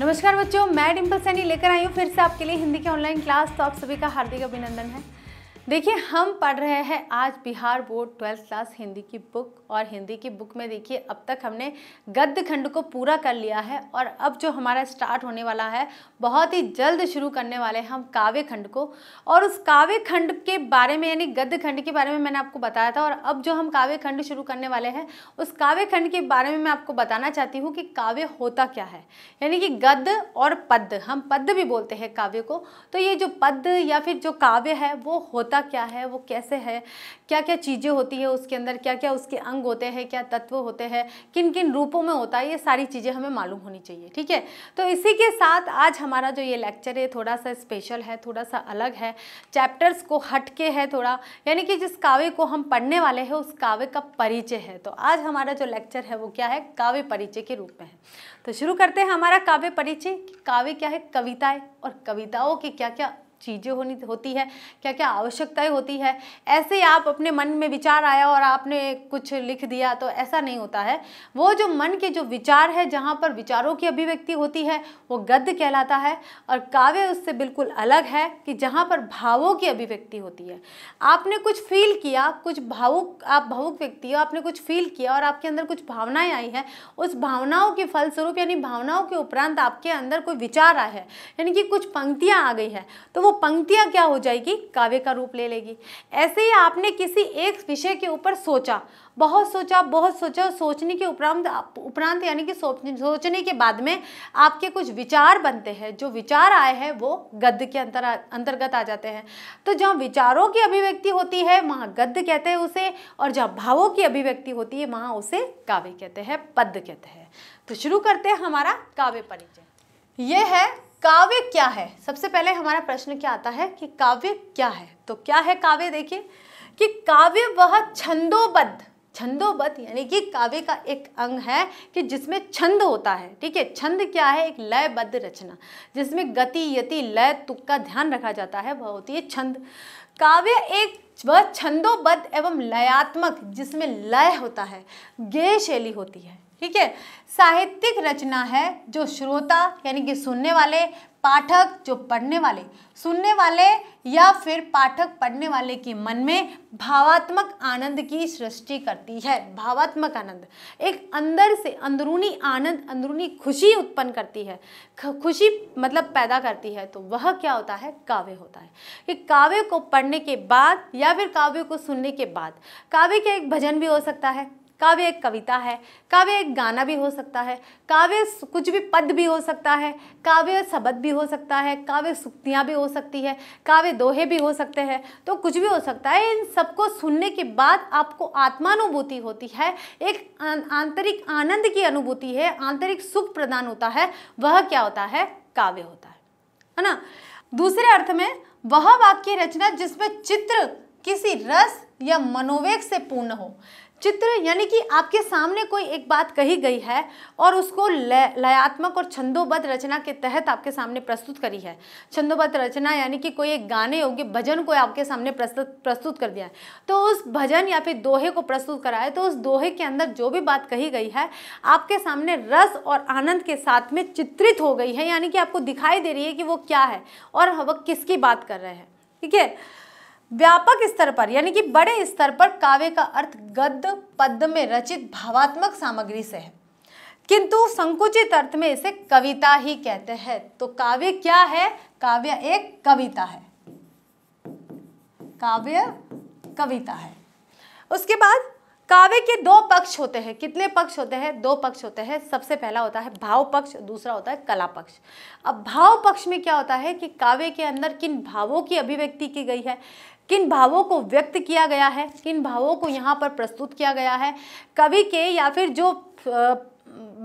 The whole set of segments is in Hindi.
नमस्कार बच्चों मैं डिम्पल सैनी लेकर आई हूँ फिर से आपके लिए हिंदी की ऑनलाइन क्लास तो आप सभी का हार्दिक अभिनंदन है देखिए हम पढ़ रहे हैं आज Bihar board twelfth class Hindi की बुक और हिंदी की बुक में देखिए अब तक हमने गद्य खंड को पूरा कर लिया है और अब जो हमारा स्टार्ट होने वाला है बहुत ही जल्द शुरू करने वाले हैं हम काव्य खंड को और उस काव्य खंड के बारे में यानी गद्य खंड के बारे में मैंने आपको बताया था और अब जो हम काव्य खंड शुरू करने वाले हैं उस काव्य खंड के बारे में मैं आपको बताना चाहती हूँ कि काव्य होता क्या है यानी कि गद्य और पद्य हम पद्य भी बोलते हैं काव्य को तो ये जो पद्य या फिर जो काव्य है वो होता होता क्या है वो कैसे है क्या क्या चीज़ें होती है उसके अंदर क्या क्या उसके अंग होते हैं क्या तत्व होते हैं किन किन रूपों में होता है ये सारी चीज़ें हमें मालूम होनी चाहिए ठीक है तो इसी के साथ आज हमारा जो ये लेक्चर है थोड़ा सा स्पेशल है थोड़ा सा अलग है चैप्टर्स को हट के है थोड़ा यानी कि जिस काव्य को हम पढ़ने वाले हैं उस काव्य का परिचय है तो आज हमारा जो लेक्चर है वो क्या है काव्य परिचय के रूप में है तो शुरू करते हैं हमारा काव्य परिचय काव्य क्या है कविताएं और कविताओं के क्या क्या चीज़ें होनी होती है क्या क्या आवश्यकताएं होती है ऐसे ही आप अपने मन में विचार आया और आपने कुछ लिख दिया तो ऐसा नहीं होता है वो जो मन के जो विचार है जहाँ पर विचारों की अभिव्यक्ति होती है वो गद्य कहलाता है और काव्य उससे बिल्कुल अलग है कि जहाँ पर भावों की अभिव्यक्ति होती है आपने कुछ फील किया कुछ भावुक आप भावुक व्यक्ति हो आपने कुछ फील किया और आपके अंदर कुछ भावनाएं आई हैं उस भावनाओं के फलस्वरूप यानी भावनाओं के उपरांत आपके अंदर कोई विचार आया है यानी कि कुछ पंक्तियाँ आ गई हैं तो वो पंक्तियाँ क्या हो जाएगी काव्य का रूप ले लेगी ऐसे ही आपने किसी एक विषय के ऊपर सोचा बहुत सोचा बहुत सोचा सोचने के उपरांत उपरांत यानी कि सोचने के बाद में आपके कुछ विचार बनते हैं जो विचार आए हैं वो गद्य के अंतर अंतर्गत आ जाते हैं तो जहाँ विचारों की अभिव्यक्ति होती है वहाँ गद्य कहते हैं उसे और जहाँ भावों की अभिव्यक्ति होती है वहाँ उसे काव्य कहते हैं पद्य कहते हैं तो शुरू करते हैं हमारा काव्य परिचय यह है काव्य क्या है सबसे पहले हमारा प्रश्न क्या आता है कि काव्य क्या है तो क्या है काव्य देखिए कि काव्य वह छंदोबद्ध छंदोबद्ध यानी कि काव्य का एक अंग है कि जिसमें छंद होता है ठीक है छंद क्या है एक लयबद्ध रचना जिसमें गति यति लय तुक का ध्यान रखा जाता है वह होती है छंद काव्य एक वह छंदोबद्ध एवं लयात्मक जिसमें लय होता है गेय शैली होती है ठीक है साहित्यिक रचना है जो श्रोता यानी कि सुनने वाले पाठक जो पढ़ने वाले सुनने वाले या फिर पाठक पढ़ने वाले के मन में भावात्मक आनंद की सृष्टि करती है भावात्मक आनंद एक अंदर से अंदरूनी आनंद अंदरूनी खुशी उत्पन्न करती है खुशी मतलब पैदा करती है तो वह क्या होता है काव्य होता है कि काव्य को पढ़ने के बाद या फिर काव्य को सुनने के बाद काव्य का एक भजन भी हो सकता है काव्य एक कविता है काव्य एक गाना भी हो सकता है काव्य कुछ भी पद भी हो सकता है काव्य शब्द भी हो सकता है काव्य सुक्तियाँ भी हो सकती है काव्य दोहे भी हो सकते हैं तो कुछ भी हो सकता है इन सबको सुनने के बाद आपको आत्मानुभूति होती है एक आंतरिक आनंद की अनुभूति है आंतरिक सुख प्रदान होता है वह क्या होता है काव्य होता है है ना दूसरे अर्थ में वह वाक्य रचना जिसमें चित्र किसी रस या मनोवेग से पूर्ण हो चित्र यानी कि आपके सामने कोई एक बात कही गई है और उसको लयात्मक और छंदोबद्ध रचना के तहत आपके सामने प्रस्तुत करी है छंदोबद्ध रचना यानी कि कोई एक गाने योग्य भजन को आपके सामने प्रस्तुत प्रस्तुत कर दिया है तो उस भजन या फिर दोहे को प्रस्तुत कराए तो उस दोहे के अंदर जो भी बात कही गई है आपके सामने रस और आनंद के साथ में चित्रित हो गई है यानी कि आपको दिखाई दे रही है कि वो क्या है और वह किसकी बात कर रहे हैं ठीक है व्यापक स्तर पर यानी कि बड़े स्तर पर काव्य का अर्थ गद्य पद्य में रचित भावात्मक सामग्री से है किंतु संकुचित अर्थ में इसे कविता ही कहते हैं तो काव्य क्या है काव्य एक कविता है काव्य कविता है उसके बाद काव्य के दो पक्ष होते हैं कितने पक्ष होते हैं दो पक्ष होते हैं सबसे पहला होता है भाव पक्ष दूसरा होता है कला पक्ष अब भाव पक्ष में क्या होता है कि काव्य के अंदर किन भावों की अभिव्यक्ति की गई है किन भावों को व्यक्त किया गया है किन भावों को यहाँ पर प्रस्तुत किया गया है कवि के या फिर जो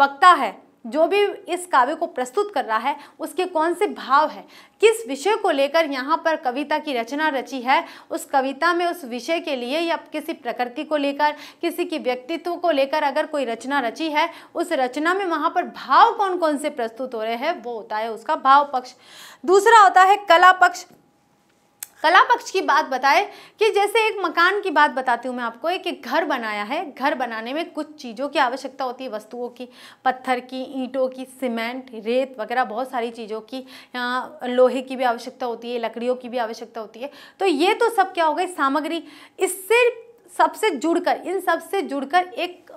वक्ता है जो भी इस काव्य को प्रस्तुत कर रहा है उसके कौन से भाव है किस विषय को लेकर यहाँ पर कविता की रचना रची है उस कविता में उस विषय के लिए या किसी प्रकृति को लेकर किसी के व्यक्तित्व को लेकर अगर कोई रचना रची है उस रचना में वहाँ पर भाव कौन कौन से प्रस्तुत हो रहे हैं वो होता है उसका भाव पक्ष दूसरा होता है कला पक्ष कला पक्ष की बात बताए कि जैसे एक मकान की बात बताती हूँ मैं आपको एक एक घर बनाया है घर बनाने में कुछ चीज़ों की आवश्यकता होती है वस्तुओं की पत्थर की ईंटों की सीमेंट रेत वगैरह बहुत सारी चीज़ों की लोहे की भी आवश्यकता होती है लकड़ियों की भी आवश्यकता होती है तो ये तो सब क्या हो गई सामग्री इससे सबसे जुड़कर इन सबसे जुड़कर एक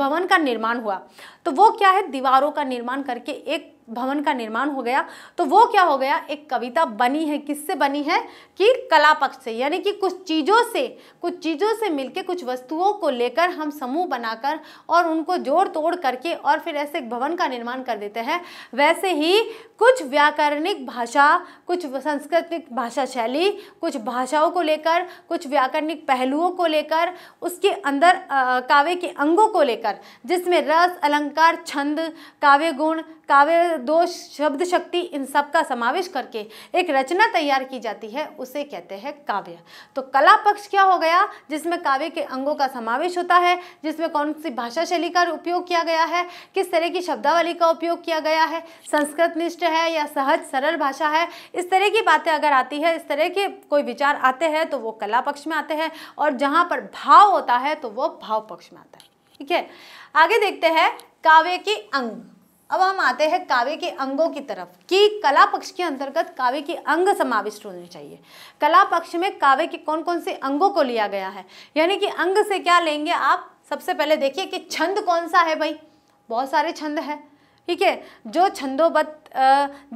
भवन का निर्माण हुआ तो वो क्या है दीवारों का निर्माण करके एक भवन का निर्माण हो गया तो वो क्या हो गया एक कविता बनी है किससे बनी है कि कला पक्ष से यानी कि कुछ चीज़ों से कुछ चीज़ों से मिलके कुछ वस्तुओं को लेकर हम समूह बनाकर और उनको जोड़ तोड़ करके और फिर ऐसे एक भवन का निर्माण कर देते हैं वैसे ही कुछ व्याकरणिक भाषा कुछ सांस्कृतिक भाषा शैली कुछ भाषाओं को लेकर कुछ व्याकरणिक पहलुओं को लेकर उसके अंदर काव्य के अंगों को लेकर जिसमें रस अलंकार छंद काव्य गुण काव्य दोष शब्द शक्ति इन सब का समावेश करके एक रचना तैयार की जाती है उस उसे कहते हैं काव्य तो कला पक्ष क्या हो गया जिसमें काव्य के अंगों का समावेश होता है जिसमें कौन सी भाषा शैली का उपयोग किया गया है किस तरह की शब्दावली का उपयोग किया गया है संस्कृत निष्ठ है या सहज सरल भाषा है इस तरह की बातें अगर आती है इस तरह के कोई विचार आते हैं तो वो कला पक्ष में आते हैं और जहाँ पर भाव होता है तो वो भाव पक्ष में आता है ठीक है आगे देखते हैं काव्य के अंग अब हम आते हैं काव्य के अंगों की तरफ कि कला पक्ष के अंतर्गत काव्य के अंग समाविष्ट होने चाहिए कला पक्ष में काव्य के कौन कौन से अंगों को लिया गया है यानी कि अंग से क्या लेंगे आप सबसे पहले देखिए कि छंद कौन सा है भाई बहुत सारे छंद हैं ठीक है जो छंदोबद्ध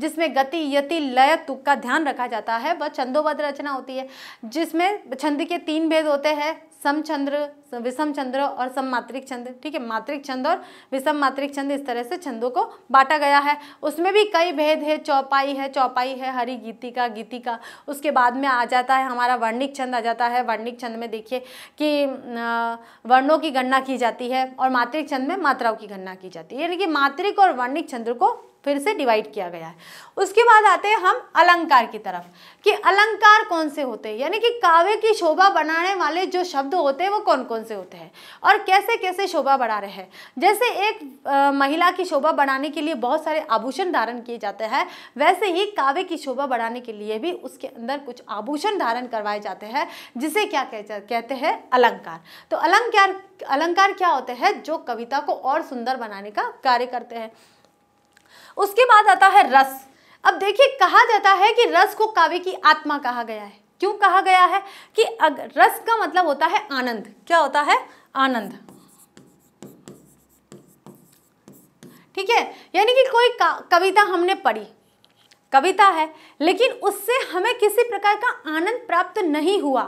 जिसमें गति यति लय तुक का ध्यान रखा जाता है वह छंदोबद्ध रचना होती है जिसमें छंद के तीन भेद होते हैं सम छंद्र विषम चंद्र और सम मात्रिक छंद ठीक है मात्रिक छंद और विषम मात्रिक छंद इस तरह से छंदों को बांटा गया है उसमें भी कई भेद है चौपाई है चौपाई है हरि गीति का गीति का उसके बाद में आ जाता है हमारा वर्णिक छंद आ जाता है वर्णिक छंद में देखिए कि वर्णों की गणना की जाती है और मात्रिक छंद में मात्राओं की गणना की जाती है यानी कि मात्रिक और वर्णिक छंद को फिर से डिवाइड किया गया है उसके बाद आते हैं हम अलंकार की तरफ कि अलंकार कौन से होते हैं यानी कि काव्य की शोभा बनाने वाले जो शब्द होते हैं वो कौन कौन से होते हैं और कैसे कैसे शोभा बढ़ा रहे हैं जैसे एक आ, महिला की शोभा बढ़ाने के लिए बहुत सारे आभूषण धारण किए जाते हैं वैसे ही काव्य की शोभा बढ़ाने के लिए भी उसके अंदर कुछ आभूषण धारण करवाए जाते हैं जिसे क्या कहते हैं अलंकार तो अलंकार अलंकार क्या होते हैं जो कविता को और सुंदर बनाने का कार्य करते हैं उसके बाद आता है रस अब देखिए कहा जाता है कि रस को काव्य की आत्मा कहा गया है क्यों कहा गया है कि रस का मतलब होता है आनंद क्या होता है आनंद ठीक है यानी कि कोई कविता हमने पढ़ी कविता है लेकिन उससे हमें किसी प्रकार का आनंद प्राप्त नहीं हुआ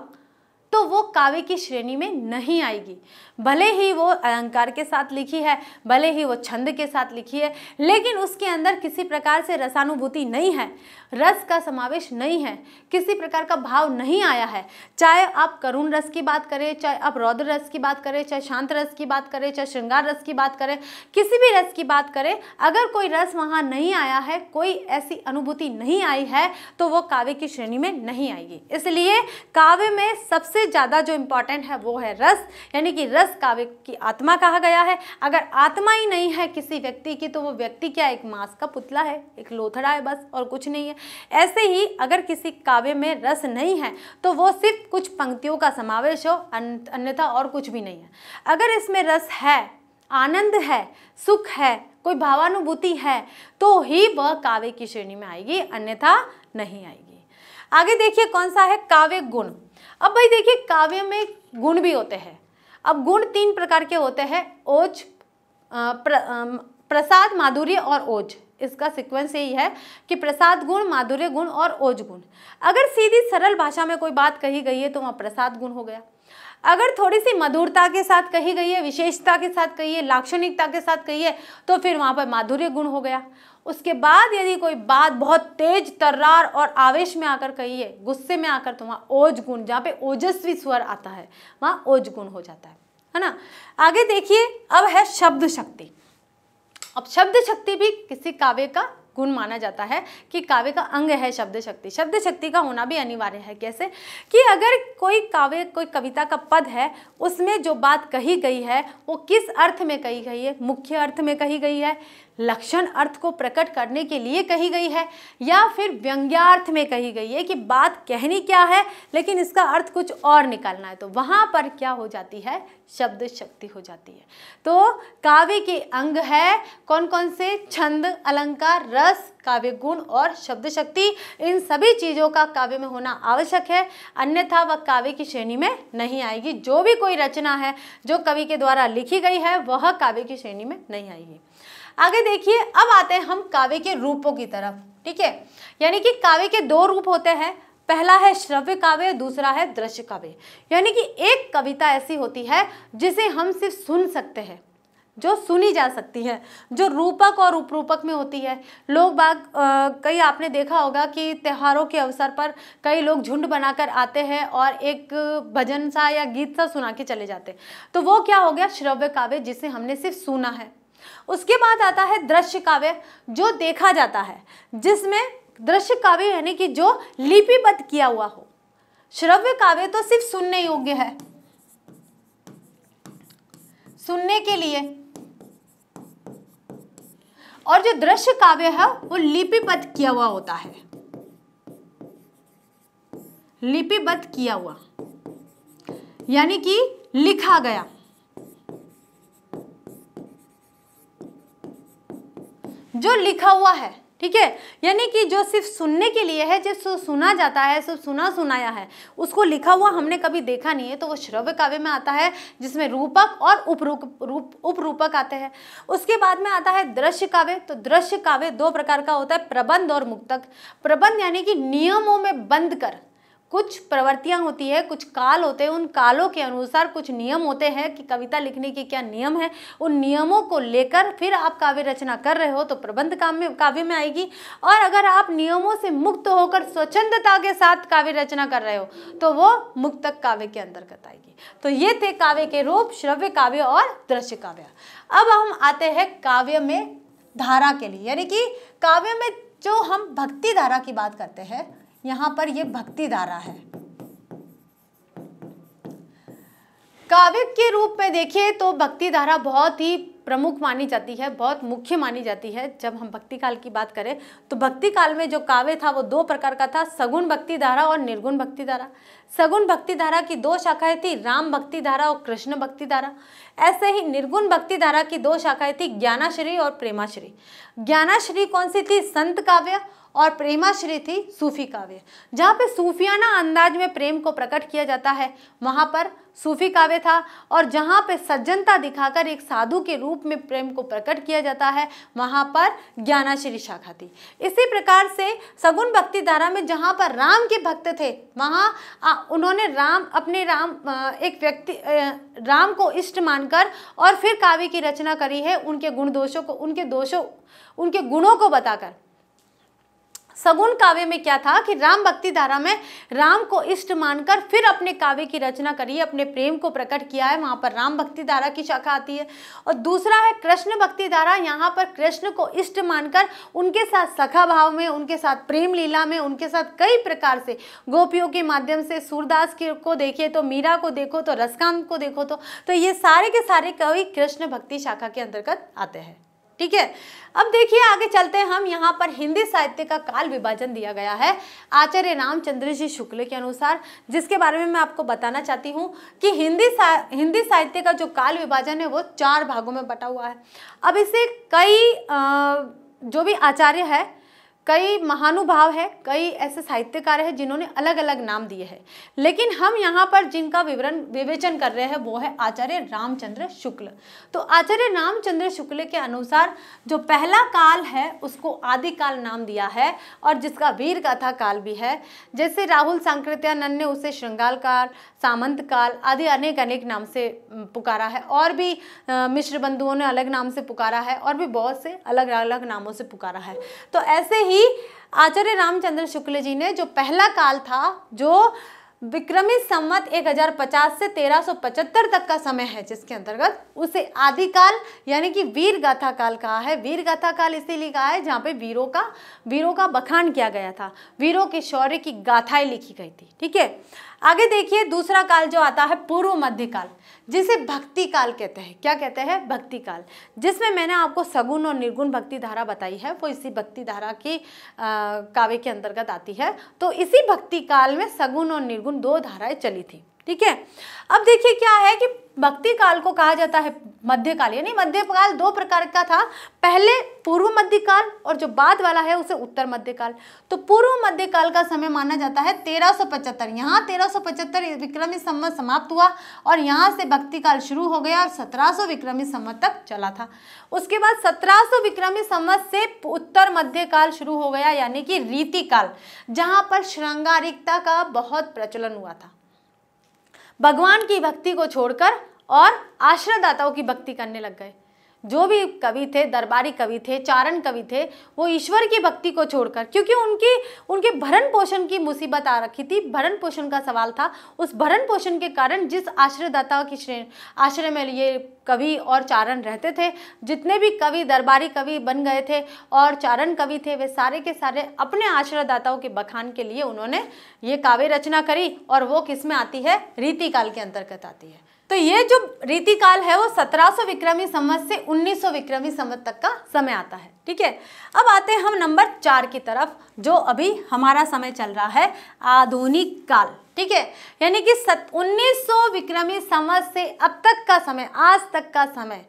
तो वो काव्य की श्रेणी में नहीं आएगी भले ही वो अलंकार के साथ लिखी है भले ही वो छंद के साथ लिखी है लेकिन उसके अंदर किसी प्रकार से रसानुभूति नहीं है रस का समावेश नहीं है किसी प्रकार का भाव नहीं आया है चाहे आप करुण रस की बात करें चाहे आप रौद्र रस की बात करें चाहे शांत रस की बात करें चाहे श्रृंगार रस की बात करें किसी भी रस की बात करें अगर कोई रस वहाँ नहीं आया है कोई ऐसी अनुभूति नहीं आई है तो वो काव्य की श्रेणी में नहीं आएगी इसलिए काव्य में सबसे ज़्यादा जो इम्पॉर्टेंट है वो है रस यानी कि रस रस काव्य की आत्मा कहा गया है अगर आत्मा ही नहीं है किसी व्यक्ति की तो वो व्यक्ति क्या एक मांस का पुतला है एक लोथड़ा है बस और कुछ नहीं है ऐसे ही अगर किसी काव्य में रस नहीं है तो वो सिर्फ कुछ पंक्तियों का समावेश हो अन्यथा और कुछ भी नहीं है अगर इसमें रस है आनंद है सुख है कोई भावानुभूति है तो ही वह काव्य की श्रेणी में आएगी अन्यथा नहीं आएगी आगे देखिए कौन सा है काव्य गुण अब भाई देखिए काव्य में गुण भी होते हैं अब गुण तीन प्रकार के होते हैं ओज प्र, प्रसाद माधुर्य और ओज इसका सीक्वेंस यही है कि प्रसाद गुण माधुर्य गुण और ओज गुण अगर सीधी सरल भाषा में कोई बात कही गई है तो वहाँ प्रसाद गुण हो गया अगर थोड़ी सी मधुरता के साथ कही गई है विशेषता के साथ कही है लाक्षणिकता के साथ कही है तो फिर वहाँ पर माधुर्य गुण हो गया उसके बाद यदि कोई बात बहुत तेज तर्रार और आवेश में आकर कही है गुस्से में आकर तो वहाँ ओज गुण जहाँ पे ओजस्वी स्वर आता है वहाँ ओज गुण हो जाता है है ना आगे देखिए अब है शब्द शक्ति अब शब्द शक्ति भी किसी काव्य का गुण माना जाता है कि काव्य का अंग है शब्द शक्ति शब्द शक्ति का होना भी अनिवार्य है कैसे कि अगर कोई काव्य कोई कविता का पद है उसमें जो बात कही गई है वो किस अर्थ में कही गई है मुख्य अर्थ में कही गई है लक्षण अर्थ को प्रकट करने के लिए कही गई है या फिर व्यंग्यार्थ में कही गई है कि बात कहनी क्या है लेकिन इसका अर्थ कुछ और निकालना है तो वहाँ पर क्या हो जाती है शब्द शक्ति हो जाती है तो काव्य के अंग है कौन कौन से छंद अलंकार रस काव्य गुण और शब्द शक्ति इन सभी चीज़ों का काव्य में होना आवश्यक है अन्यथा वह काव्य की श्रेणी में नहीं आएगी जो भी कोई रचना है जो कवि के द्वारा लिखी गई है वह काव्य की श्रेणी में नहीं आएगी आगे देखिए अब आते हैं हम काव्य के रूपों की तरफ ठीक है यानी कि काव्य के दो रूप होते हैं पहला है श्रव्य काव्य दूसरा है दृश्य काव्य यानी कि एक कविता ऐसी होती है जिसे हम सिर्फ सुन सकते हैं जो सुनी जा सकती है जो रूपक और उपरूपक में होती है लोग बाग कई आपने देखा होगा कि त्योहारों के अवसर पर कई लोग झुंड बनाकर आते हैं और एक भजन सा या गीत सा सुना के चले जाते तो वो क्या हो गया श्रव्य काव्य जिसे हमने सिर्फ सुना है उसके बाद आता है दृश्य काव्य जो देखा जाता है जिसमें दृश्य काव्य यानी कि जो लिपिबद्ध किया हुआ हो श्रव्य काव्य तो सिर्फ सुनने योग्य है सुनने के लिए और जो दृश्य काव्य है वो लिपिबद्ध किया हुआ होता है लिपिबद्ध किया हुआ यानी कि लिखा गया जो लिखा हुआ है ठीक है यानी कि जो सिर्फ सुनने के लिए है जो सुना जाता है सिर्फ सुना सुनाया है उसको लिखा हुआ हमने कभी देखा नहीं है तो वो श्रव्य काव्य में आता है जिसमें रूपक और उपरूप रूप उपरूपक आते हैं उसके बाद में आता है दृश्य काव्य तो दृश्य काव्य दो प्रकार का होता है प्रबंध और मुक्तक प्रबंध यानी कि नियमों में बंद कर कुछ प्रवृत्तियाँ होती है कुछ काल होते हैं उन कालों के अनुसार कुछ नियम होते हैं कि कविता लिखने के क्या नियम है उन नियमों को लेकर फिर आप काव्य रचना कर रहे हो तो प्रबंध काव्य काव्य में आएगी और अगर आप नियमों से मुक्त होकर स्वच्छंदता के साथ काव्य रचना कर रहे हो तो वो मुक्तक काव्य के अंतर्गत आएगी तो ये थे काव्य के रूप श्रव्य काव्य और दृश्य काव्य अब हम आते हैं काव्य में धारा के लिए यानी कि काव्य में जो हम भक्ति धारा की बात करते हैं यहां पर ये भक्ति धारा है काव्य के रूप में देखिए तो भक्ति धारा बहुत ही प्रमुख मानी जाती है बहुत मुख्य मानी जाती है जब हम भक्ति काल की बात करें तो भक्ति काल में जो काव्य था वो दो प्रकार का था सगुण भक्ति धारा और निर्गुण भक्ति धारा सगुण भक्ति धारा की दो शाखाएं थी राम भक्ति धारा और कृष्ण भक्ति धारा ऐसे ही निर्गुण भक्ति धारा की दो शाखाएं थी ज्ञानाश्री और प्रेमाश्री ज्ञानाश्री कौन सी थी संत काव्य और प्रेमाश्री थी सूफी काव्य जहाँ पे सूफियाना अंदाज में प्रेम को प्रकट किया जाता है वहाँ पर सूफी काव्य था और जहाँ पे सज्जनता दिखाकर एक साधु के रूप में प्रेम को प्रकट किया जाता है वहाँ पर ज्ञानाश्री शाखा थी इसी प्रकार से सगुन भक्ति धारा में जहाँ पर राम के भक्त थे वहाँ उन्होंने राम अपने राम एक व्यक्ति राम को इष्ट मानकर और फिर काव्य की रचना करी है उनके गुण दोषों को उनके दोषों उनके गुणों को बताकर सगुन काव्य में क्या था कि राम भक्ति धारा में राम को इष्ट मानकर फिर अपने काव्य की रचना करी अपने प्रेम को प्रकट किया है वहाँ पर राम भक्ति धारा की शाखा आती है और दूसरा है कृष्ण भक्ति धारा यहाँ पर कृष्ण को इष्ट मानकर उनके साथ सखा भाव में उनके साथ प्रेम लीला में उनके साथ कई प्रकार से गोपियों के माध्यम से सूरदास को देखिए तो मीरा को देखो तो रसकांत को देखो तो, तो ये सारे के सारे कवि कृष्ण भक्ति शाखा के अंतर्गत आते हैं ठीक है अब देखिए आगे चलते हैं हम यहाँ पर हिंदी साहित्य का काल विभाजन दिया गया है आचार्य रामचंद्र जी शुक्ल के अनुसार जिसके बारे में मैं आपको बताना चाहती हूँ कि हिंदी सा हिंदी साहित्य का जो काल विभाजन है वो चार भागों में बटा हुआ है अब इसे कई आ, जो भी आचार्य है कई महानुभाव है कई ऐसे साहित्यकार हैं जिन्होंने अलग अलग नाम दिए हैं लेकिन हम यहाँ पर जिनका विवरण विवेचन कर रहे हैं वो है आचार्य रामचंद्र शुक्ल तो आचार्य रामचंद्र शुक्ल के अनुसार जो पहला काल है उसको आदिकाल नाम दिया है और जिसका वीर कथा काल भी है जैसे राहुल सांकृत्यानंद ने उसे श्रृंगाल काल सामंत काल आदि अनेक अनेक नाम से पुकारा है और भी मिश्र बंधुओं ने अलग नाम से पुकारा है और भी बहुत से अलग अलग नामों से पुकारा है तो ऐसे ही आचार्य रामचंद्र शुक्ल जी ने जो पहला काल था जो विक्रमी संवत 1050 से 1375 तक का समय है जिसके अंतर्गत उसे आदिकाल यानी कि वीर गाथा काल कहा है वीर गाथा काल इसीलिए कहा है जहाँ पे वीरों का वीरों का बखान किया गया था वीरों के शौर्य की गाथाएं लिखी गई थी ठीक है आगे देखिए दूसरा काल जो आता है पूर्व मध्य काल जिसे भक्ति काल कहते हैं क्या कहते हैं भक्ति काल जिसमें मैंने आपको सगुण और निर्गुण भक्ति धारा बताई है वो इसी भक्ति धारा की काव्य के अंतर्गत आती है तो इसी भक्ति काल में सगुण और निर्गुण दो धाराएं चली थी ठीक है अब देखिए क्या है कि भक्ति काल को कहा जाता है मध्यकाल यानी मध्यकाल दो प्रकार का था पहले पूर्व मध्यकाल और जो बाद वाला है उसे उत्तर मध्यकाल तो पूर्व मध्यकाल का समय माना जाता है 1375 यहाँ तेरह सौ पचहत्तर विक्रमी संवत समाप्त हुआ और यहाँ से भक्ति काल शुरू हो गया और 1700 विक्रमी संवत तक चला था उसके बाद 1700 विक्रमी संवत से उत्तर मध्यकाल शुरू हो गया यानी कि रीति काल जहाँ पर श्रृंगारिकता का बहुत प्रचलन हुआ था भगवान की भक्ति को छोड़कर और आश्रयदाताओं की भक्ति करने लग गए जो भी कवि थे दरबारी कवि थे चारण कवि थे वो ईश्वर की भक्ति को छोड़कर क्योंकि उनकी उनके भरण पोषण की मुसीबत आ रखी थी भरण पोषण का सवाल था उस भरण पोषण के कारण जिस आश्रयदाता की श्रेणी आश्रय में ये कवि और चारण रहते थे जितने भी कवि दरबारी कवि बन गए थे और चारण कवि थे वे सारे के सारे अपने आश्रयदाताओं के बखान के लिए उन्होंने ये काव्य रचना करी और वो किस में आती है रीतिकाल के अंतर्गत आती है तो ये जो रीतिकाल है वो 1700 विक्रमी संवत से 1900 विक्रमी संवत तक का समय आता है ठीक है अब आते हैं हम नंबर चार की तरफ जो अभी हमारा समय चल रहा है आधुनिक काल ठीक है यानी कि सत 1900 विक्रमी संवत से अब तक का समय आज तक का समय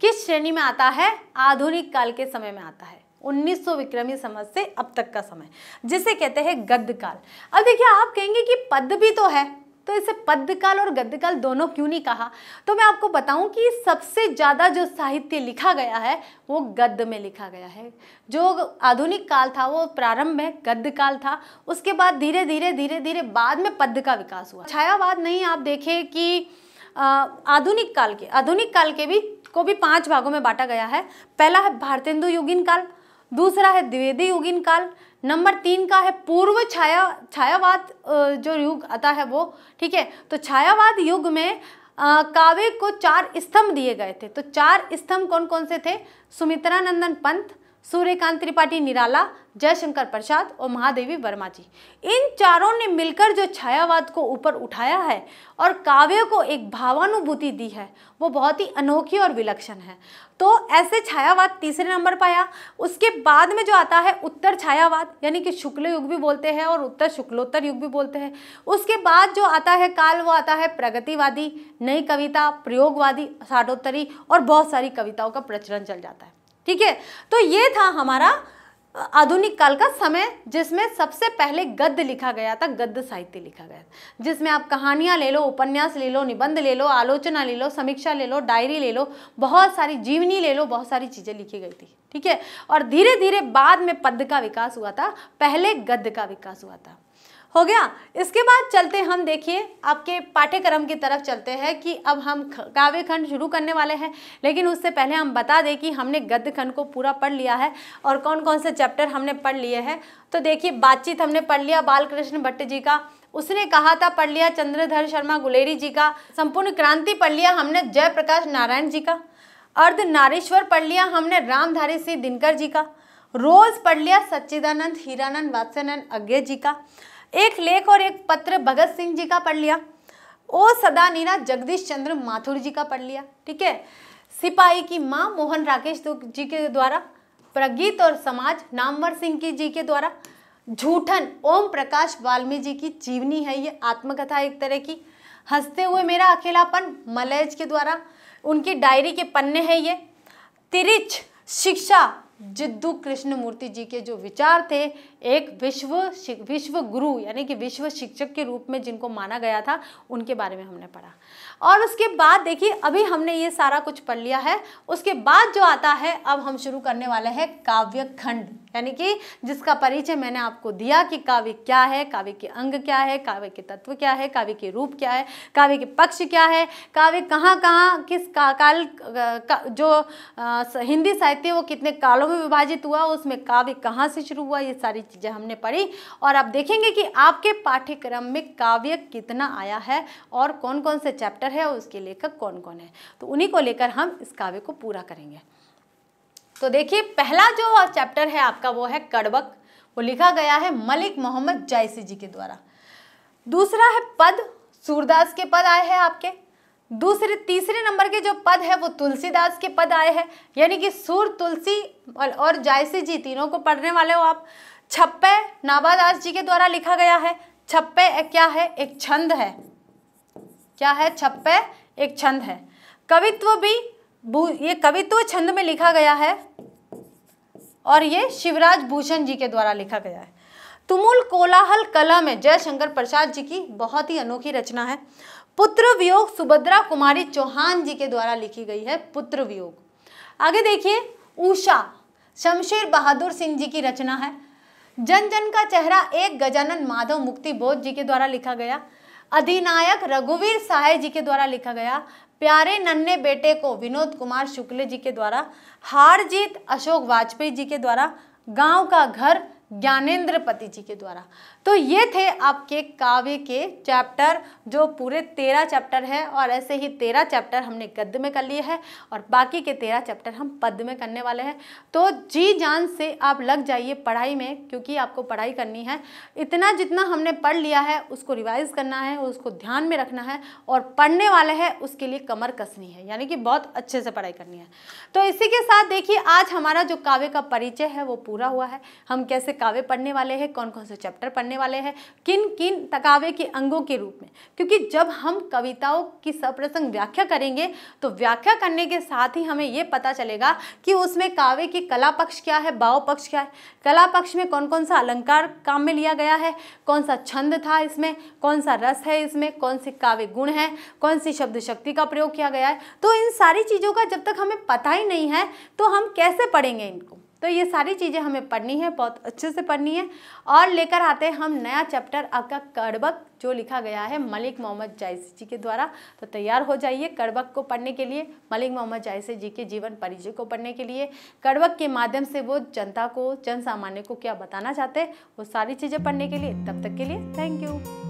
किस श्रेणी में आता है आधुनिक काल के समय में आता है 1900 विक्रमी समय से अब तक का समय जिसे कहते हैं गद्य काल अब देखिए आप कहेंगे कि पद भी तो है तो इसे पद्यकाल और गद्यकाल दोनों क्यों नहीं कहा तो मैं आपको बताऊं कि सबसे ज़्यादा जो साहित्य लिखा गया है वो गद्य में लिखा गया है जो आधुनिक काल था वो प्रारंभ में गद्य काल था उसके बाद धीरे धीरे धीरे धीरे बाद में पद्य का विकास हुआ छायावाद नहीं आप देखें कि आधुनिक काल के आधुनिक काल के भी को भी पांच भागों में बांटा गया है पहला है भारतेंदु युगीन काल दूसरा है द्विवेदी युगीन काल नंबर तीन का है पूर्व छाया छायावाद जो युग आता है वो ठीक है तो छायावाद युग में काव्य को चार स्तंभ दिए गए थे तो चार स्तंभ कौन कौन से थे सुमित्रानंदन पंत सूर्यकांत त्रिपाठी निराला जयशंकर प्रसाद और महादेवी वर्मा जी इन चारों ने मिलकर जो छायावाद को ऊपर उठाया है और काव्य को एक भावानुभूति दी है वो बहुत ही अनोखी और विलक्षण है तो ऐसे छायावाद तीसरे नंबर पर आया उसके बाद में जो आता है उत्तर छायावाद यानी कि शुक्ल युग भी बोलते हैं और उत्तर शुक्लोत्तर युग भी बोलते हैं उसके बाद जो आता है काल वो आता है प्रगतिवादी नई कविता प्रयोगवादी साढ़ोत्तरी और बहुत सारी कविताओं का प्रचलन चल जाता है ठीक है तो ये था हमारा आधुनिक काल का समय जिसमें सबसे पहले गद्य लिखा गया था गद्य साहित्य लिखा गया था जिसमें आप कहानियाँ ले लो उपन्यास ले लो निबंध ले लो आलोचना ले लो समीक्षा ले लो डायरी ले लो बहुत सारी जीवनी ले लो बहुत सारी चीज़ें लिखी गई थी ठीक है और धीरे धीरे बाद में पद का विकास हुआ था पहले गद्य का विकास हुआ था हो गया इसके बाद चलते हम देखिए आपके पाठ्यक्रम की तरफ चलते हैं कि अब हम काव्य खंड शुरू करने वाले हैं लेकिन उससे पहले हम बता दें कि हमने गद्य खंड को पूरा पढ़ लिया है और कौन कौन से चैप्टर हमने पढ़ लिए हैं तो देखिए बातचीत हमने पढ़ लिया बालकृष्ण भट्ट जी का उसने कहा था पढ़ लिया चंद्रधर शर्मा गुलेरी जी का संपूर्ण क्रांति पढ़ लिया हमने जयप्रकाश नारायण जी का अर्ध नारेश्वर पढ़ लिया हमने रामधारी सिंह दिनकर जी का रोज़ पढ़ लिया सच्चिदानंद हीरानंद वात्स्यानंद अज्ञे जी का एक लेख और एक पत्र भगत सिंह जी का पढ़ लिया ओ सदा नीना जगदीश चंद्र माथुर जी का पढ़ लिया ठीक है सिपाही की माँ मोहन राकेश जी के द्वारा प्रगीत और समाज नामवर सिंह की जी के द्वारा झूठन ओम प्रकाश वाल्मीकि जी की जीवनी है ये आत्मकथा एक तरह की हंसते हुए मेरा अकेलापन मलयज के द्वारा उनकी डायरी के पन्ने हैं ये तिरिच शिक्षा जिद्दू कृष्णमूर्ति जी के जो विचार थे एक विश्व विश्व गुरु यानी कि विश्व शिक्षक के रूप में जिनको माना गया था उनके बारे में हमने पढ़ा और उसके बाद देखिए अभी हमने ये सारा कुछ पढ़ लिया है उसके बाद जो आता है अब हम शुरू करने वाले हैं काव्य खंड यानी कि जिसका परिचय मैंने आपको दिया कि काव्य क्या है काव्य के अंग क्या है काव्य के तत्व क्या है काव्य के रूप क्या है काव्य के पक्ष क्या है काव्य कहाँ कहाँ किस का, काल का, जो आ, हिंदी साहित्य वो कितने कालों में विभाजित हुआ उसमें काव्य कहाँ से शुरू हुआ ये सारी चीज़ें हमने पढ़ी और आप देखेंगे कि आपके पाठ्यक्रम में काव्य कितना आया है और कौन कौन से चैप्टर है और उसके लेखक कौन कौन है तो उन्हीं को लेकर हम इस काव्य को पूरा करेंगे तो देखिए पहला जो चैप्टर है आपका वो है कड़बक वो लिखा गया है मलिक मोहम्मद जायसी जी के द्वारा दूसरा है पद सूरदास के पद आए हैं आपके दूसरे तीसरे नंबर के जो पद है वो तुलसीदास के पद आए हैं यानी कि सूर तुलसी और जायसी जी तीनों को पढ़ने वाले हो आप छप्पे नाबादास जी के द्वारा लिखा गया है छप्पे क्या है एक छंद है क्या है छप्पे एक छंद है कवित्व भी ये कवित्व छंद में लिखा गया है और ये शिवराज भूषण जी के द्वारा लिखा गया है तुमुल कोलाहल कला में जयशंकर प्रसाद जी की बहुत ही अनोखी रचना है पुत्र वियोग सुभद्रा कुमारी चौहान जी के द्वारा लिखी गई है पुत्र वियोग आगे देखिए उषा शमशेर बहादुर सिंह जी की रचना है जन जन का चेहरा एक गजानन माधव मुक्ति बोध जी के द्वारा लिखा गया अधिनायक रघुवीर साहे जी के द्वारा लिखा गया प्यारे नन्हे बेटे को विनोद कुमार शुक्ल जी के द्वारा हार जीत अशोक वाजपेयी जी के द्वारा गांव का घर ज्ञानेन्द्र पति जी के द्वारा तो ये थे आपके काव्य के चैप्टर जो पूरे तेरह चैप्टर है और ऐसे ही तेरह चैप्टर हमने गद्य में कर लिए हैं और बाकी के तेरह चैप्टर हम पद में करने वाले हैं तो जी जान से आप लग जाइए पढ़ाई में क्योंकि आपको पढ़ाई करनी है इतना जितना हमने पढ़ लिया है उसको रिवाइज़ करना है उसको ध्यान में रखना है और पढ़ने वाले हैं उसके लिए कमर कसनी है यानी कि बहुत अच्छे से पढ़ाई करनी है तो इसी के साथ देखिए आज हमारा जो काव्य का परिचय है वो पूरा हुआ है हम कैसे तकावे पढ़ने वाले हैं कौन कौन से चैप्टर पढ़ने वाले हैं किन किन तकावे के अंगों के रूप में क्योंकि जब हम कविताओं की सप्रसंग व्याख्या करेंगे तो व्याख्या करने के साथ ही हमें ये पता चलेगा कि उसमें काव्य की कला पक्ष क्या है भाव पक्ष क्या है कला पक्ष में कौन कौन सा अलंकार काम में लिया गया है कौन सा छंद था इसमें कौन सा रस है इसमें कौन से काव्य गुण है कौन सी शब्द शक्ति का प्रयोग किया गया है तो इन सारी चीज़ों का जब तक हमें पता ही नहीं है तो हम कैसे पढ़ेंगे इनको तो ये सारी चीज़ें हमें पढ़नी है बहुत अच्छे से पढ़नी है और लेकर आते हैं हम नया चैप्टर आपका कड़बक जो लिखा गया है मलिक मोहम्मद जायसी जी के द्वारा तो तैयार हो जाइए कड़बक को पढ़ने के लिए मलिक मोहम्मद जायसी जी के जीवन परिचय को पढ़ने के लिए कड़बक के माध्यम से वो जनता को जन को क्या बताना चाहते हैं वो सारी चीज़ें पढ़ने के लिए तब तक के लिए थैंक यू